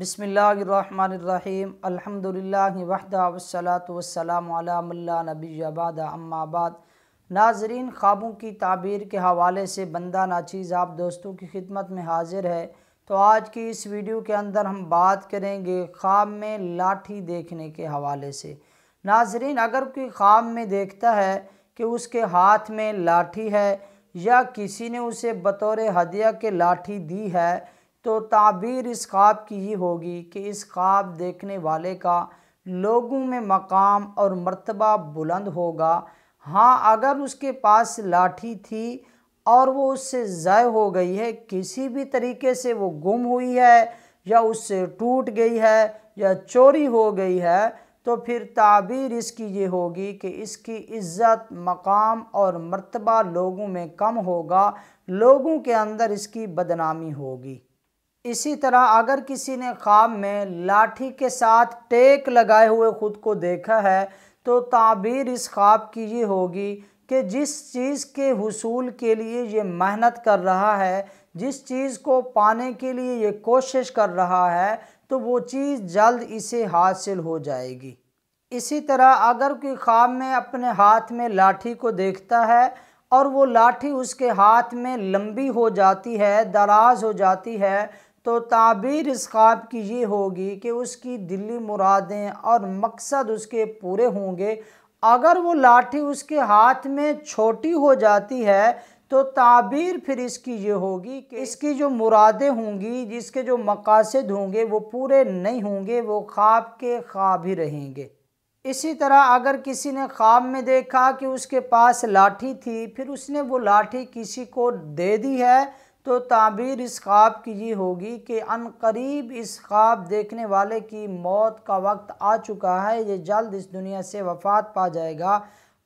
बसमीम अलहमदिल्ला वहदा वसलात वसलाम नबी आबाद अम्माबाद नाजरीन ख्वाबों की ताबीर के हवाले से बंदा नाचीज़ आप दोस्तों की खिदमत में हाजिर है तो आज की इस वीडियो के अंदर हम बात करेंगे ख्वाब में लाठी देखने के हवाले से नाजरीन अगर कोई ख्वाब में देखता है कि उसके हाथ में लाठी है या किसी ने उसे बतौर हदिया के लाठी दी है तो ताबीर इस ख्वाब की ही होगी कि इस ख्वाब देखने वाले का लोगों में मकाम और मर्तबा बुलंद होगा हाँ अगर उसके पास लाठी थी और वो उससे ज़ाय हो गई है किसी भी तरीके से वो गुम हुई है या उससे टूट गई है या चोरी हो गई है तो फिर ताबीर इसकी ये होगी कि इसकी इज़्ज़त मकाम और मर्तबा लोगों में कम होगा लोगों के अंदर इसकी बदनामी होगी इसी तरह अगर किसी ने ख्वाब में लाठी के साथ टेक लगाए हुए खुद को देखा है तो ताबीर इस ख्वाब की ये होगी कि जिस चीज़ के हसूल के लिए ये मेहनत कर रहा है जिस चीज़ को पाने के लिए ये कोशिश कर रहा है तो वो चीज़ जल्द इसे हासिल हो जाएगी इसी तरह अगर कोई ख्वाब में अपने हाथ में लाठी को देखता है और वो लाठी उसके हाथ में लंबी हो जाती है दराज हो जाती है तो ताबीर इस ख्वाब की ये होगी कि उसकी दिली मुरादें और मकसद उसके पूरे होंगे अगर वो लाठी उसके हाथ में छोटी हो जाती है तो ताबीर फिर इसकी ये होगी कि इसकी जो मुरादें होंगी जिसके जो मकासद होंगे वो पूरे नहीं होंगे वो ख्वाब के ख्वाब ही रहेंगे इसी तरह अगर किसी ने ख्वाब में देखा कि उसके पास लाठी थी फिर उसने वो लाठी किसी को दे दी है तो ताबीर इस ख्वाब की ये होगी कि करीब इस ख्वाब देखने वाले की मौत का वक्त आ चुका है ये जल्द इस दुनिया से वफात पा जाएगा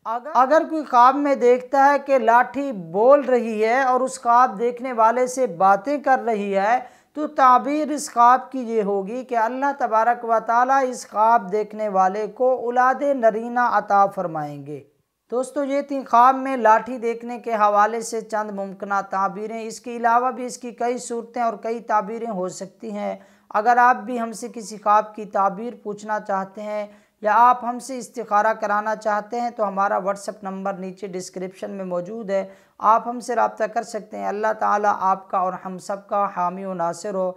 अगर अगर कोई ख्वाब में देखता है कि लाठी बोल रही है और उस ख्वाब देखने वाले से बातें कर रही है तो ताबीर इस ख्वाब की ये होगी कि अल्लाह तबारक व ताली इस ख्वाब देखने वाले को औलाद नरीना अता फरमाएंगे दोस्तों ये थी ख्वाब में लाठी देखने के हवाले से चंद मुमकिन ताबीरें इसके अलावा भी इसकी कई सूरतें और कई ताबीरें हो सकती हैं अगर आप भी हमसे किसी ख्वाब की ताबीर पूछना चाहते हैं या आप हमसे इस्तारा कराना चाहते हैं तो हमारा व्हाट्सअप नंबर नीचे डिस्क्रिप्शन में मौजूद है आप हमसे रबता कर सकते हैं अल्लाह ताला आपका और हम सब का हामी नासिर हो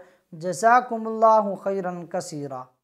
जजाकम्ला खैरन कसीरा